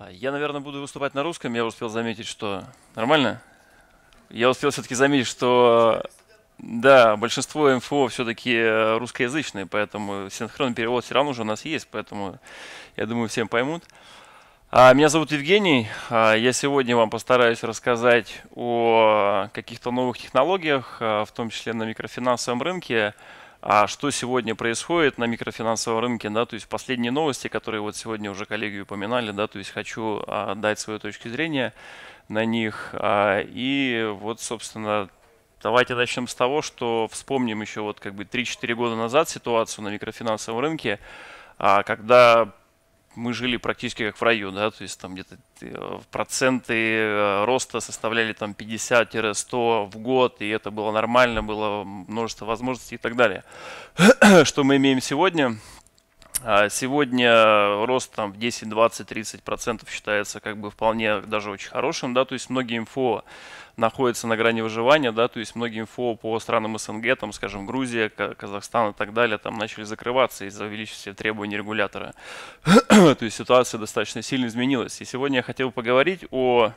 А, я, наверное, буду выступать на русском. Я успел заметить, что... Нормально? Я успел все-таки заметить, что... Да, большинство МФО все-таки э, русскоязычные, поэтому синхронный перевод все равно уже у нас есть, поэтому я думаю, всем поймут. А, меня зовут Евгений. А, я сегодня вам постараюсь рассказать о каких-то новых технологиях, в том числе на микрофинансовом рынке, а что сегодня происходит на микрофинансовом рынке, да, то есть последние новости, которые вот сегодня уже коллеги упоминали, да, то есть хочу а, дать свою точку зрения на них. А, и вот, собственно, давайте начнем с того, что вспомним еще вот как бы 3-4 года назад ситуацию на микрофинансовом рынке, а, когда мы жили практически как в раю, да, то есть там где-то э, проценты э, роста составляли там 50-100 в год, и это было нормально, было множество возможностей и так далее. Что мы имеем сегодня? А сегодня рост там, в 10, 20, 30 процентов считается как бы вполне даже очень хорошим, да, то есть многие инфо находятся на грани выживания, да, то есть многие инфо по странам СНГ, там, скажем, Грузия, Казахстан и так далее, там начали закрываться из-за увеличения требований регулятора. то есть ситуация достаточно сильно изменилась. И сегодня я хотел поговорить о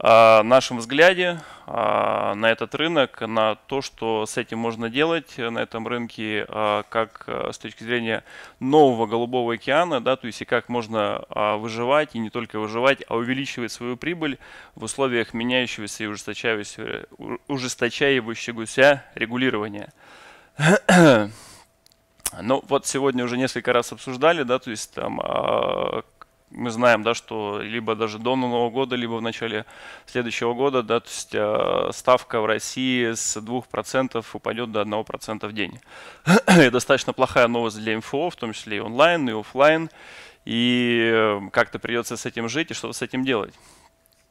Э, нашем взгляде э, на этот рынок, на то, что с этим можно делать э, на этом рынке, как с точки зрения нового Голубого океана, да, то есть и как можно выживать, и не только выживать, а увеличивать свою прибыль в условиях меняющегося и ужесточающегося, ужесточающегося регулирования. Ну, вот сегодня уже несколько раз обсуждали, да, то есть там мы знаем, да, что либо даже до Нового года, либо в начале следующего года, да, то есть э, ставка в России с 2% упадет до 1% в день. И достаточно плохая новость для МФО, в том числе и онлайн, и офлайн, и э, как-то придется с этим жить и что с этим делать.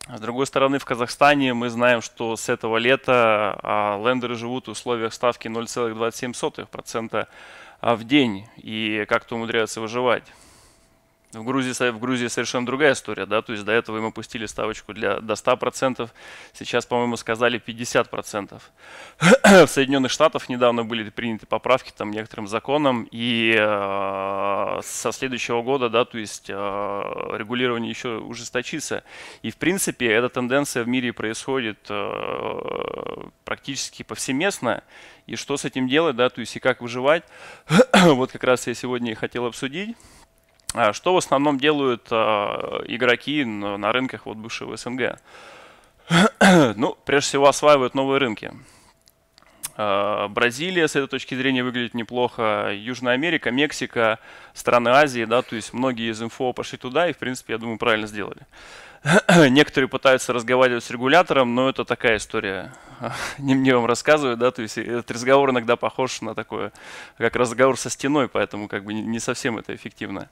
С другой стороны, в Казахстане мы знаем, что с этого лета а, лендеры живут в условиях ставки 0,27% а, в день и как-то умудряются выживать. В Грузии, в Грузии совершенно другая история, да, то есть до этого им опустили ставочку для, до 100%, сейчас, по-моему, сказали 50%. в Соединенных Штатах недавно были приняты поправки там некоторым законам, и э, со следующего года, да, то есть э, регулирование еще ужесточится. И, в принципе, эта тенденция в мире происходит э, практически повсеместно, и что с этим делать, да, то есть и как выживать, вот как раз я сегодня и хотел обсудить. А что в основном делают а, игроки на рынках вот бывшего СНГ? ну, прежде всего, осваивают новые рынки. А, Бразилия с этой точки зрения выглядит неплохо, Южная Америка, Мексика, страны Азии, да, то есть многие из инфо пошли туда и, в принципе, я думаю, правильно сделали. некоторые пытаются разговаривать с регулятором, но это такая история. Не мне вам рассказывают, да, то есть этот разговор иногда похож на такое, как разговор со стеной, поэтому как бы не совсем это эффективно.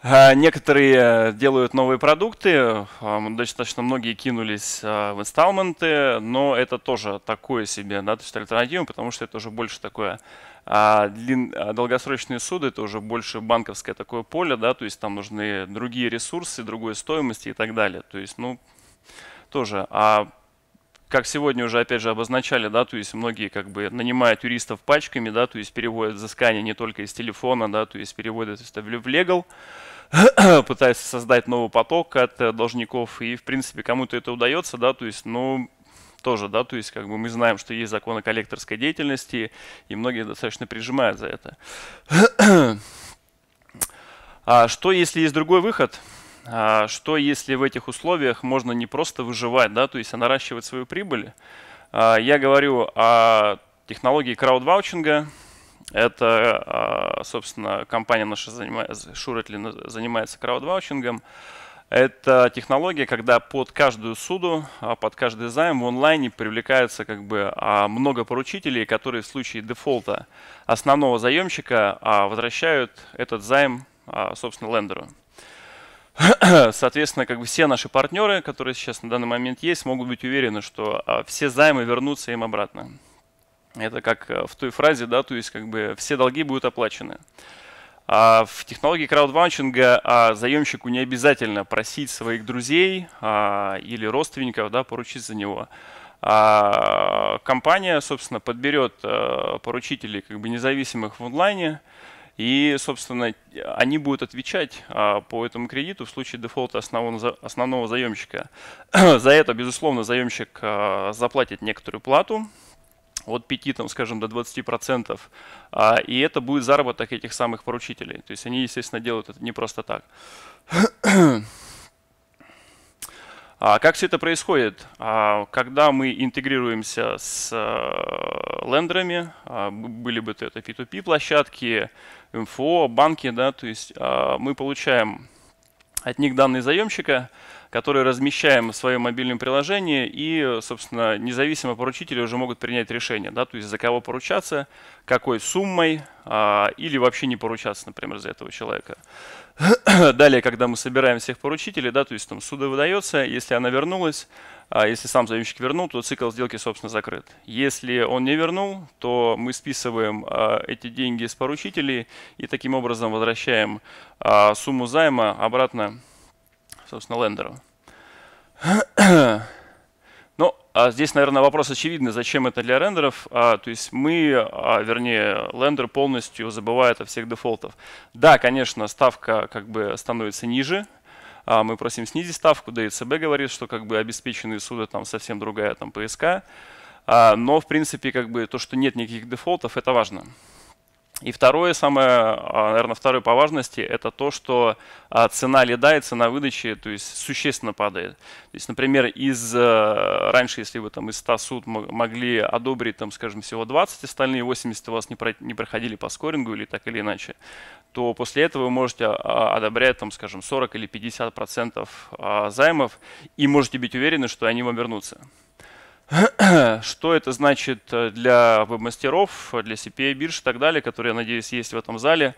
А, некоторые делают новые продукты, а, достаточно многие кинулись а, в инсталменты, но это тоже такое себе, да, то есть альтернатива, потому что это уже больше такое а длин, а долгосрочные суды это уже больше банковское такое поле, да, то есть там нужны другие ресурсы, другой стоимости и так далее. То есть, ну, тоже. А как сегодня уже опять же обозначали, да, то есть многие как бы нанимают юристов пачками, да, то есть переводят взыскание не только из телефона, да, то есть переводят это в легал, пытаются создать новый поток от э, должников, и в принципе кому-то это удается, да, то есть, ну, тоже, да, то есть как бы мы знаем, что есть законы коллекторской деятельности, и многие достаточно прижимают за это. а что, если есть другой выход? А что, если в этих условиях можно не просто выживать, да, то есть а наращивать свою прибыль? А, я говорю о технологии краудваучинга, это, а, собственно, компания наша занимается, Шуратлин занимается краудваучингом. Это технология, когда под каждую суду, а, под каждый займ в онлайне привлекается как бы а, много поручителей, которые в случае дефолта основного заемщика а, возвращают этот займ, собственно, лендеру. Соответственно, как бы все наши партнеры, которые сейчас на данный момент есть, могут быть уверены, что все займы вернутся им обратно. Это как э, в той фразе, да, то есть как бы все долги будут оплачены. А в технологии краудванчинга а заемщику не обязательно просить своих друзей а, или родственников да, поручить за него. Компания, собственно, подберет э, поручителей как бы независимых в онлайне, и, собственно, они будут отвечать по этому кредиту в случае дефолта основного, заемщика. За это, безусловно, заемщик заплатит некоторую плату, от 5, там, скажем, до 20%. А, и это будет заработок этих самых поручителей. То есть они, естественно, делают это не просто так. А как все это происходит? А, когда мы интегрируемся с а, лендерами, а, были бы это P2P площадки, МФО, эм, банки, да, то есть а, мы получаем от них данные заемщика, которые размещаем в своем мобильном приложении, и, собственно, независимо поручители уже могут принять решение, да, то есть за кого поручаться, какой суммой, а, или вообще не поручаться, например, за этого человека. Далее, когда мы собираем всех поручителей, да, то есть там суда выдается, если она вернулась, а если сам заемщик вернул, то цикл сделки, собственно, закрыт. Если он не вернул, то мы списываем а, эти деньги с поручителей и таким образом возвращаем а, сумму займа обратно, собственно, лендеру. Ну, здесь, наверное, вопрос очевидный, зачем это для рендеров. то есть мы, вернее, лендер полностью забывает о всех дефолтах. Да, конечно, ставка как бы становится ниже, а мы просим снизить ставку, да и ЦБ говорит, что как бы обеспеченные суды там совсем другая там ПСК. А, но, в принципе, как бы то, что нет никаких дефолтов, это важно. И второе, самое, а, наверное, второе по важности, это то, что цена лида и цена выдачи то есть, существенно падает. То есть, например, из, э, раньше, если вы там, из 100 суд могли одобрить, там, скажем, всего 20, остальные 80 у вас не, про, не проходили по скорингу или так или иначе, то после этого вы можете а, одобрять, там, скажем, 40 или 50 процентов а, займов и можете быть уверены, что они вам вернутся. Что это значит э, для веб-мастеров, для CPA бирж и так далее, которые, я надеюсь, есть в этом зале?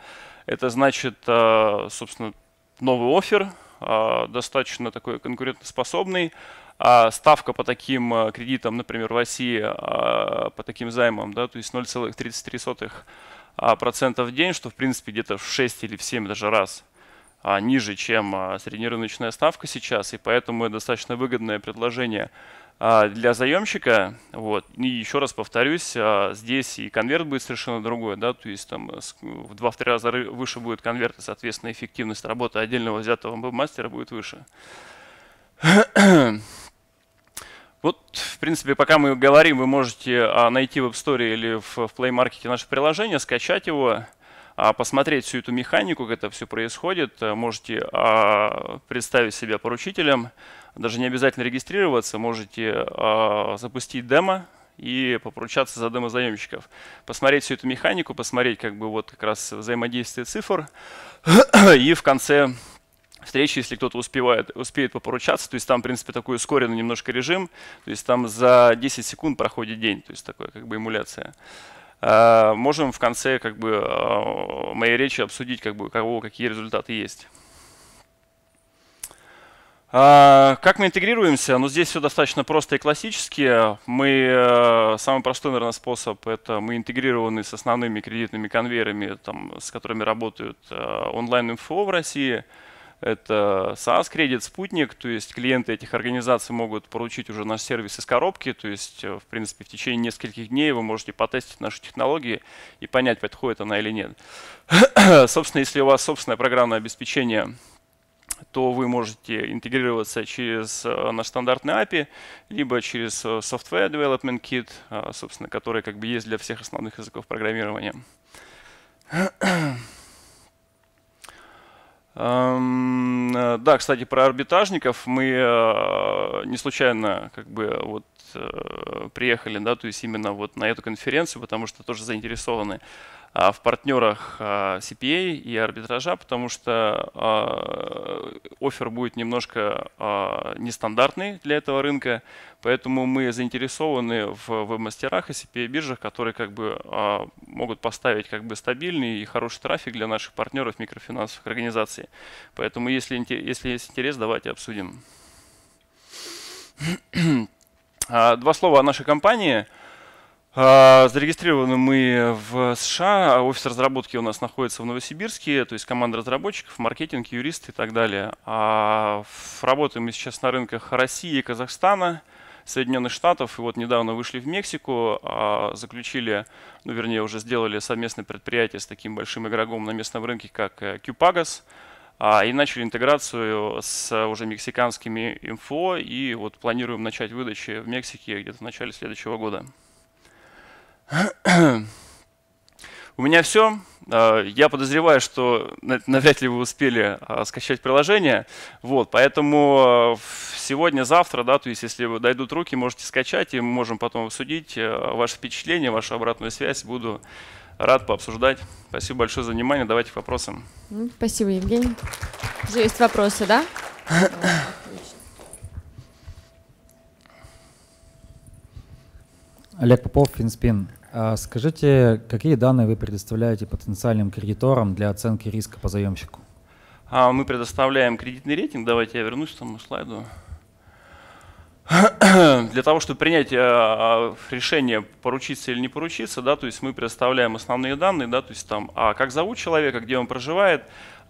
Это значит, э, собственно, новый офер, э, достаточно такой конкурентоспособный. А ставка по таким кредитам, например, в России, по таким займам, да, то есть 0,33 а, процентов в день, что в принципе где-то в 6 или в 7 даже раз а, ниже, чем а, среднерыночная ставка сейчас, и поэтому это достаточно выгодное предложение для заемщика. Вот. И еще раз повторюсь, здесь и конверт будет совершенно другой, да, то есть там в 2-3 раза выше будет конверт, и, соответственно, эффективность работы отдельного взятого мастера будет выше. Вот, в принципе, пока мы говорим, вы можете а, найти в App Store или в Play Market наше приложение, скачать его, а, посмотреть всю эту механику, как это все происходит. Э, можете а, представить себя поручителем, даже не обязательно регистрироваться, можете запустить демо и попоручаться за демо-заемщиков. Посмотреть всю эту механику, посмотреть как бы вот как раз взаимодействие цифр и в конце встречи, если кто-то успевает, успеет попоручаться. То есть там, в принципе, такой ускоренный немножко режим. То есть там за 10 секунд проходит день. То есть такая как бы эмуляция. А, можем в конце как бы, а, моей речи обсудить, как бы, кого какие результаты есть. А, как мы интегрируемся? Ну, здесь все достаточно просто и классически. Мы, э, самый простой, наверное, способ – это мы интегрированы с основными кредитными конвейерами, там, с которыми работают э, онлайн инфо в России – это SaaS кредит, спутник, то есть клиенты этих организаций могут получить уже наш сервис из коробки, то есть, э, в принципе, в течение нескольких дней вы можете потестить наши технологии и понять, подходит она или нет. Собственно, если у вас собственное программное обеспечение то вы можете интегрироваться через э, наш стандартный API, либо через э, Software Development Kit, собственно, который как бы есть для всех основных языков программирования. Э, да, кстати, про арбитражников мы э, не случайно как бы вот э, приехали, да, то есть именно вот на эту конференцию, потому что тоже заинтересованы а, в партнерах а, CPA и арбитража, потому что а, офер будет немножко нестандартный для этого рынка, поэтому мы заинтересованы в веб-мастерах и CPA-биржах, которые как бы могут поставить как бы стабильный и хороший трафик для наших партнеров микрофинансовых организаций. Поэтому если, если есть интерес, давайте обсудим. Два слова о нашей компании – а, зарегистрированы мы в США, а офис разработки у нас находится в Новосибирске, то есть команда разработчиков, маркетинг, юристы и так далее. А работаем мы сейчас на рынках России, Казахстана, Соединенных Штатов, и вот недавно вышли в Мексику, а, заключили, ну вернее уже сделали совместное предприятие с таким большим игроком на местном рынке, как Cupagas, э, и начали интеграцию с уже мексиканскими инфо, и вот планируем начать выдачи в Мексике где-то в начале следующего года. У меня все. А, я подозреваю, что навряд ли вы успели а, скачать приложение. Вот, поэтому а, сегодня, завтра, да, то есть если вы дойдут руки, можете скачать, и мы можем потом обсудить ваши впечатления, вашу обратную связь. Буду рад пообсуждать. Спасибо большое за внимание. Давайте к вопросам. Спасибо, Евгений. Уже есть вопросы, да? Олег Попов, Финспин. А скажите, какие данные вы предоставляете потенциальным кредиторам для оценки риска по заемщику? А, мы предоставляем кредитный рейтинг. Давайте я вернусь к тому слайду. Для того, чтобы принять а, решение поручиться или не поручиться, да, то есть мы предоставляем основные данные, да, то есть там, а как зовут человека, где он проживает,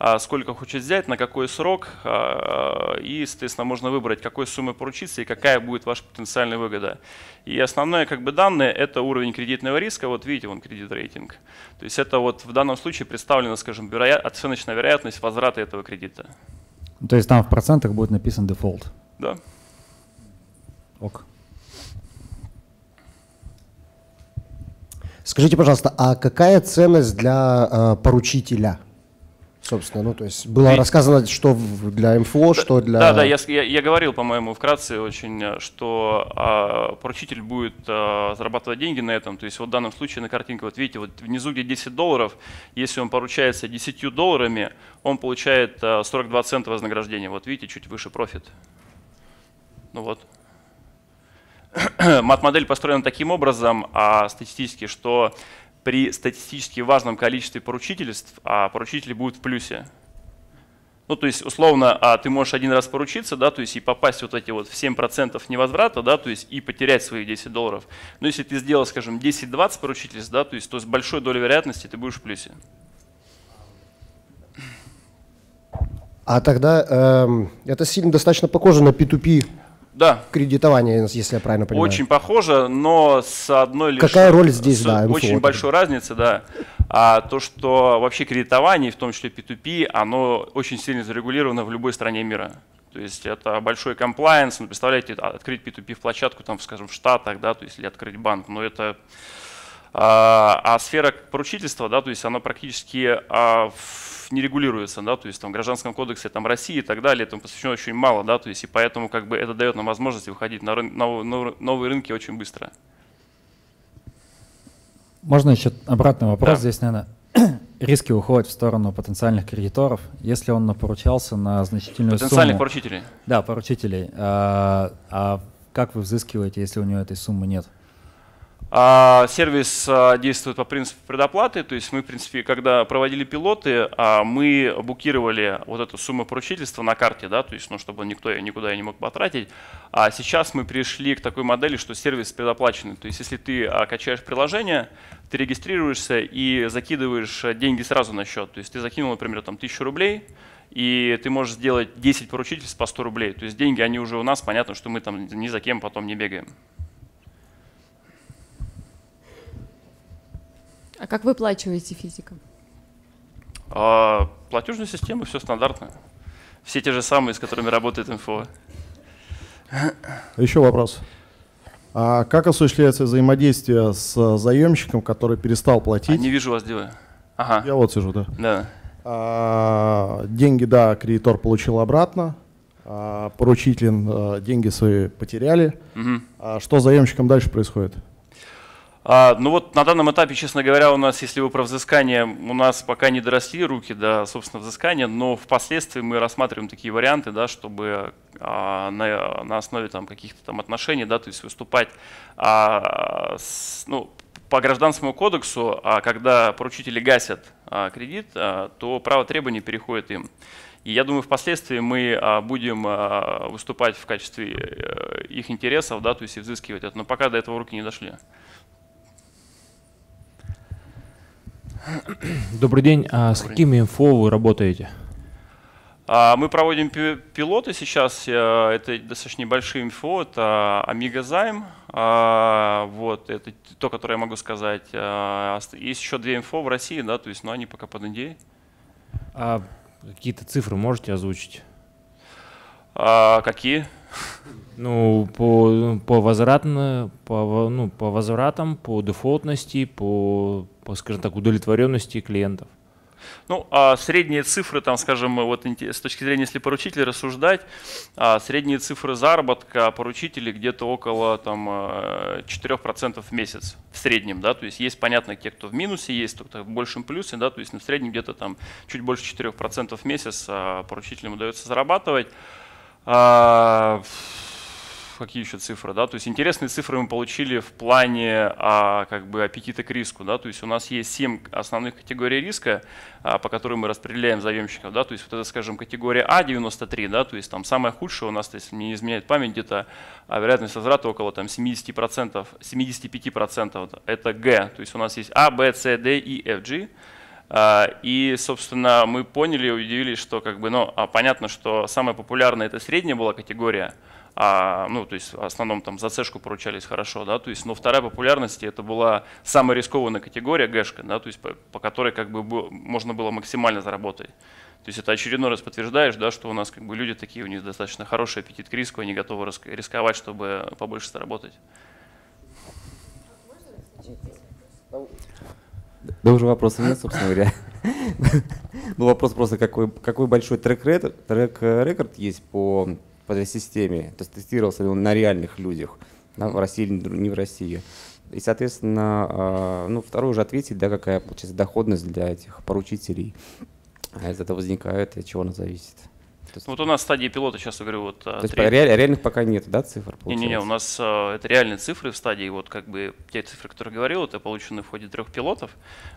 а, сколько хочет взять, на какой срок, а, и, соответственно, можно выбрать, какой суммы поручиться и какая будет ваша потенциальная выгода. И основное, как бы, данные – это уровень кредитного риска, вот видите, вон кредит рейтинг. То есть это вот в данном случае представлена, скажем, вероя... оценочная вероятность возврата этого кредита. Ну, то есть там в процентах будет написан дефолт? Да. Ок. Скажите, пожалуйста, а какая ценность для э, поручителя – Собственно, ну то есть было Ведь... рассказано, что для МФО, да, что для... Да, да, я, я, я говорил, по-моему, вкратце очень, что а, поручитель будет а, зарабатывать деньги на этом. То есть вот в данном случае на картинке, вот видите, вот внизу где 10 долларов, если он поручается 10 долларами, он получает а, 42 цента вознаграждения. Вот видите, чуть выше профит. Ну вот. Мат-модель построена таким образом а, статистически, что при статистически важном количестве поручительств, а поручители будут в плюсе. Ну, то есть, условно, а ты можешь один раз поручиться, да, то есть и попасть вот эти вот в 7% невозврата, да, то есть и потерять свои 10 долларов. Но если ты сделал, скажем, 10-20 поручительств, да, то есть то с большой долей вероятности ты будешь в плюсе. А тогда эм, это сильно достаточно похоже на P2P да. кредитование, если я правильно понимаю. Очень похоже, но с одной лишь... Какая роль здесь, с, да? МФО, очень вот большой разница, да. А то, что вообще кредитование, в том числе P2P, оно очень сильно зарегулировано в любой стране мира. То есть это большой комплайенс. Ну, представляете, а, открыть P2P в площадку, там, скажем, в Штатах, да, то есть или открыть банк, но это а, а сфера поручительства, да, то есть она практически а, в не регулируется, да, то есть там в Гражданском кодексе там, России и так далее, там посвящено очень мало, да, то есть и поэтому как бы это дает нам возможность выходить на, рын, на новые рынки очень быстро. Можно еще обратный вопрос? Да. Здесь, наверное, риски уходят в сторону потенциальных кредиторов, если он поручался на значительную Потенциальных сумму. поручителей? Да, поручителей. А, а как вы взыскиваете, если у него этой суммы нет? А сервис а, действует по принципу предоплаты, то есть мы, в принципе, когда проводили пилоты, а, мы букировали вот эту сумму поручительства на карте, да, то есть, ну, чтобы никто никуда ее не мог потратить. А сейчас мы пришли к такой модели, что сервис предоплаченный, то есть если ты качаешь приложение, ты регистрируешься и закидываешь э, деньги сразу на счет, то есть ты закинул, например, там 1000 рублей, и ты можешь сделать 10 поручительств по 100 рублей, то есть деньги, они уже у нас, понятно, что мы там ни за кем потом не бегаем. А как выплачиваете физикам? А, платежные системы все стандартно. Все те же самые, с которыми работает МФО. Еще вопрос. А как осуществляется взаимодействие с заемщиком, который перестал платить? А, не вижу вас, делаю. Ага. Я вот сижу, да. Да. А, деньги, да, кредитор получил обратно. А, поручитель а, деньги свои потеряли. Угу. А что с заемщиком дальше происходит? А, ну вот на данном этапе, честно говоря, у нас, если вы про взыскание, у нас пока не доросли руки до, собственно, взыскания, но впоследствии мы рассматриваем такие варианты, да, чтобы а, на, на основе там, каких-то там отношений, да, то есть выступать а, с, ну, по гражданскому кодексу, а, когда поручители гасят а, кредит, а, то право требования переходит им. И я думаю, впоследствии мы а, будем а, выступать в качестве э, их интересов, да, то есть и взыскивать это. Но пока до этого руки не дошли. Добрый день. А с какими инфо вы работаете? А, мы проводим пилоты сейчас, э, это достаточно небольшие инфо, это Amiga а, вот, это то, которое я могу сказать. А, есть еще две инфо в России, да, то есть, но они пока под NDA. А какие-то цифры можете озвучить? А, какие? Ну, по, по, возвратно, по, ну, по возвратам, по дефолтности, по скажем так, удовлетворенности клиентов? Ну, а средние цифры, там, скажем, вот с точки зрения, если поручителя рассуждать, а средние цифры заработка поручителей где-то около там, 4% э, в месяц в среднем, да, то есть есть, понятно, те, кто в минусе, есть кто-то в большем плюсе, да, то есть в среднем где-то там чуть больше 4% в месяц а, поручителям удается зарабатывать. А, какие еще цифры, да, то есть интересные цифры мы получили в плане а, как бы аппетита к риску, да, то есть у нас есть 7 основных категорий риска, а, по которым мы распределяем заемщиков, да, то есть вот это, скажем, категория А 93, да, то есть там самое худшее у нас, если мне не изменяет память, где-то а, вероятность возврата около там 70%, 75%, это Г, то есть у нас есть А, Б, С, Д и F, G, а, и, собственно, мы поняли и удивились, что как бы, ну, а понятно, что самая популярная это средняя была категория, а, ну, то есть в основном там за цешку поручались хорошо, да, то есть, но вторая популярность это была самая рискованная категория гэшка, да, то есть по, по которой как бы можно было максимально заработать. То есть это очередной раз подтверждаешь, да, что у нас как бы люди такие, у них достаточно хороший аппетит к риску, они готовы рисковать, чтобы побольше заработать. Да уже вопросов нет, собственно говоря. Ну вопрос просто, какой, какой большой трек-рекорд трек -рекорд есть по по этой системе, то есть тестировался ли он на реальных людях, да, в России не в России. И, соответственно, а, ну, второй уже ответить, да, какая получается доходность для этих поручителей. А из этого возникает, от чего она зависит есть... Ну, вот у нас стадии пилота, сейчас я говорю, вот... А, то есть реаль, реальных пока нет, да, цифр? Не-не-не, у нас э, это реальные цифры в стадии, вот как бы те цифры, которые говорил, это получены в ходе трех пилотов,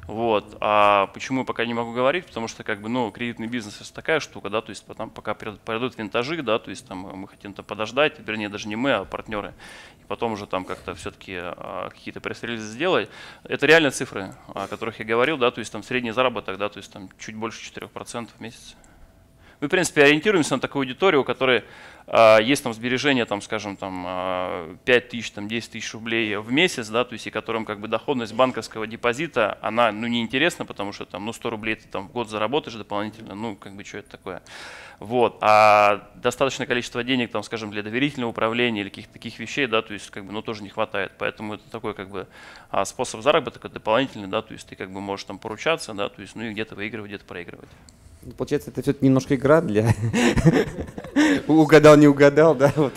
вот. А почему я пока не могу говорить, потому что как бы, ну, кредитный бизнес это такая штука, да, то есть там пока пройдут винтажи, да, то есть там мы хотим там подождать, вернее, даже не мы, а партнеры, и потом уже там как-то все-таки э, а, какие-то пресс-релизы сделать. Это реальные цифры, о которых я говорил, да, то есть там средний заработок, да, то есть там чуть больше 4% в месяц. Мы, в принципе, ориентируемся на такую аудиторию, у которой э, есть там сбережения, там, скажем, там, э, а, 5 тысяч, там, 10 тысяч рублей в месяц, да, то есть и которым как бы доходность банковского депозита, она ну, неинтересна, потому что там, ну, 100 рублей ты там, в год заработаешь дополнительно, ну, как бы что это такое. Вот. А достаточное количество денег, там, скажем, для доверительного управления или каких-то таких вещей, да, то есть как бы, ну, тоже не хватает. Поэтому это такой как бы а, способ заработка дополнительный, да, то есть ты как бы можешь там поручаться, да, то есть, ну, и где-то выигрывать, где-то проигрывать. Получается, это все-таки немножко игра для... Угадал, не угадал, да? Вот.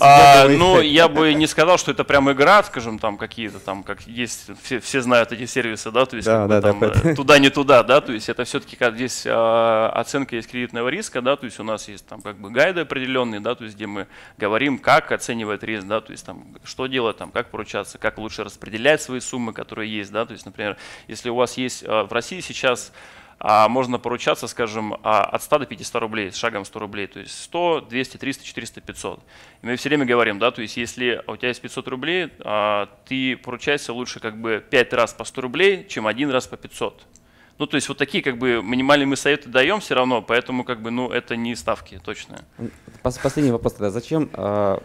А, ну, я бы не сказал, что это прям игра, скажем, там какие-то там, как есть, все, все знают эти сервисы, да, то есть да, да, там, да, э, туда не туда, да, то есть это все-таки как здесь а, оценка есть кредитного риска, да, то есть у нас есть там как бы гайды определенные, да, то есть где мы говорим, как оценивать риск, да, то есть там что делать, там как поручаться, как лучше распределять свои суммы, которые есть, да, то есть, например, если у вас есть а, в России сейчас а можно поручаться, скажем, а, от 100 до 500 рублей, с шагом 100 рублей, то есть 100, 200, 300, 400, 500. И мы все время говорим, да, то есть если у тебя есть 500 рублей, а, ты поручайся лучше как бы 5 раз по 100 рублей, чем один раз по 500. Ну, то есть вот такие как бы минимальные мы советы даем все равно, поэтому как бы, ну, это не ставки точно. Последний вопрос тогда. Зачем а,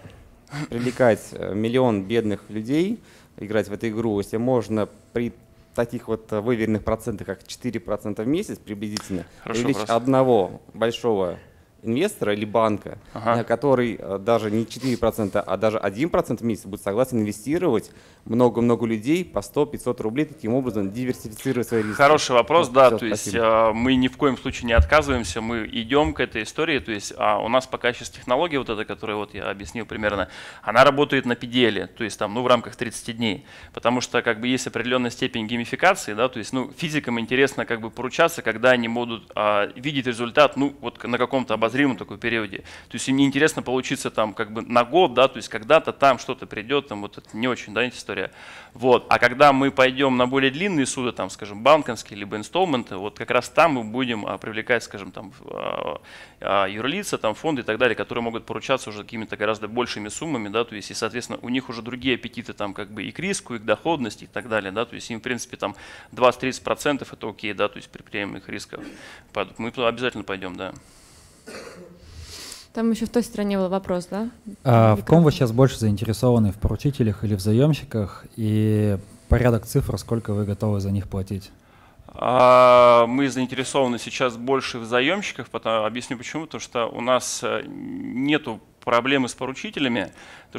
привлекать э, миллион бедных людей играть в эту игру, если можно при таких вот э, выверенных процентах, как 4% в месяц приблизительно, Хорошо, увеличить одного большого инвестора или банка, ага. Э, который э, даже не 4%, а даже 1% в месяц будет согласен инвестировать много-много людей по 100-500 рублей, таким образом диверсифицировать свои риски. Хороший вопрос, ну, да, все, то есть спасибо. Э, мы ни в коем случае не отказываемся, мы идем к этой истории, то есть а у нас пока сейчас технология вот эта, которую вот я объяснил примерно, она работает на PDL, то есть там, ну, в рамках 30 дней, потому что как бы есть определенная степень геймификации, да, то есть, ну, физикам интересно как бы поручаться, когда они будут а, видеть результат, ну, вот на каком-то обозрении обозримом таком периоде. То есть им неинтересно получиться там как бы на год, да, то есть когда-то там что-то придет, там вот это не очень, да, история. Вот. А когда мы пойдем на более длинные суды, там, скажем, банковские, либо инсталменты, вот как раз там мы будем а, привлекать, скажем, там а, а, юрлица, там фонды и так далее, которые могут поручаться уже какими-то гораздо большими суммами, да, то есть и, соответственно, у них уже другие аппетиты там как бы и к риску, и к доходности и так далее, да, то есть им, в принципе, там 20-30% это окей, да, то есть при приемных рисков Мы туда обязательно пойдем, да. Там еще в той стране был вопрос, да? А, в ком вы сейчас больше заинтересованы, в поручителях или в заемщиках? И порядок цифр, сколько вы готовы за них платить? А, мы заинтересованы сейчас больше в заемщиках, потому, объясню почему, потому что у нас э, нет проблемы с поручителями,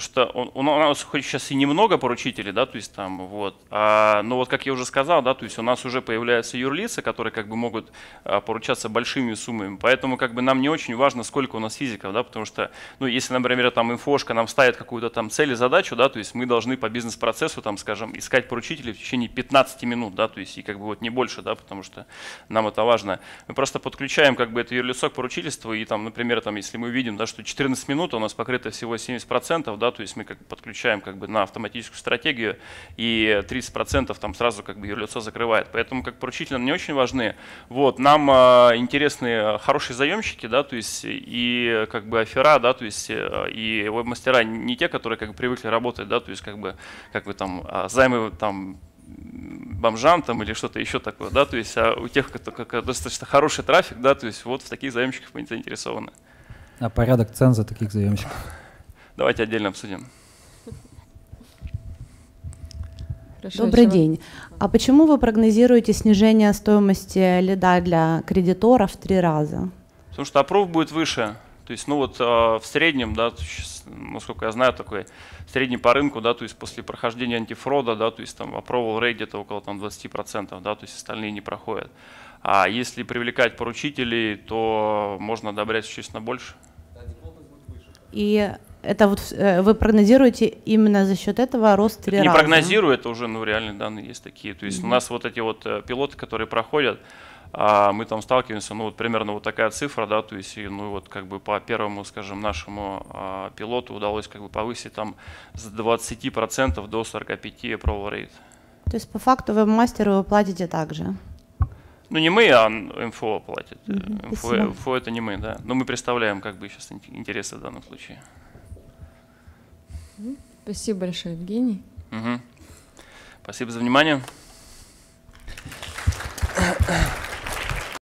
потому что он, у нас хоть сейчас и немного поручителей, да, то есть там вот, а, но вот как я уже сказал, да, то есть у нас уже появляются юрлицы, которые как бы могут а, поручаться большими суммами, поэтому как бы нам не очень важно, сколько у нас физиков, да, потому что, ну, если, например, там инфошка нам ставит какую-то там цель и задачу, да, то есть мы должны по бизнес-процессу, там, скажем, искать поручителей в течение 15 минут, да, то есть и как бы вот не больше, да, потому что нам это важно. Мы просто подключаем как бы это юрлицо к поручительству, и там, например, там, если мы видим, да, что 14 минут а у нас покрыто всего 70%, да, да, то есть мы как бы подключаем как бы на автоматическую стратегию, и 30% там сразу как бы юрлицо закрывает. Поэтому как поручители не очень важны. Вот, нам э, интересны а, хорошие заемщики, да, то есть и как бы афера, да, то есть э, и веб-мастера не те, которые как бы привыкли работать, да, то есть как бы, как бы там а, займы там бомжам там или что-то еще такое, да, то есть а у тех, кто, как, э, достаточно хороший трафик, да, то есть вот в таких заемщиков мы не заинтересованы. А порядок цен за таких заемщиков? Давайте отдельно обсудим. Добрый день. А почему вы прогнозируете снижение стоимости лида для кредиторов в три раза? Потому что опров будет выше. То есть, ну вот э, в среднем, да, насколько я знаю, такой средний по рынку, да, то есть после прохождения антифрода, да, то есть там approval rate где-то около там 20%, да, то есть остальные не проходят. А если привлекать поручителей, то можно одобрять существенно больше. И это вот э, вы прогнозируете именно за счет этого рост три раза? Не прогнозирую, это уже ну, реальные данные есть такие. То есть mm-hmm. у нас вот эти вот э, пилоты, которые проходят, а, мы там сталкиваемся, ну вот примерно вот такая цифра, да, то есть, ну вот как бы по первому, скажем, нашему а, пилоту удалось как бы повысить там с 20% до 45% approval rate. То есть по факту вы мастеру вы платите также? Ну не мы, а МФО платит. Э, МФО, МФО это не мы, да. Но мы представляем как бы сейчас интересы в данном случае. Спасибо большое, Евгений. Угу. Спасибо за внимание.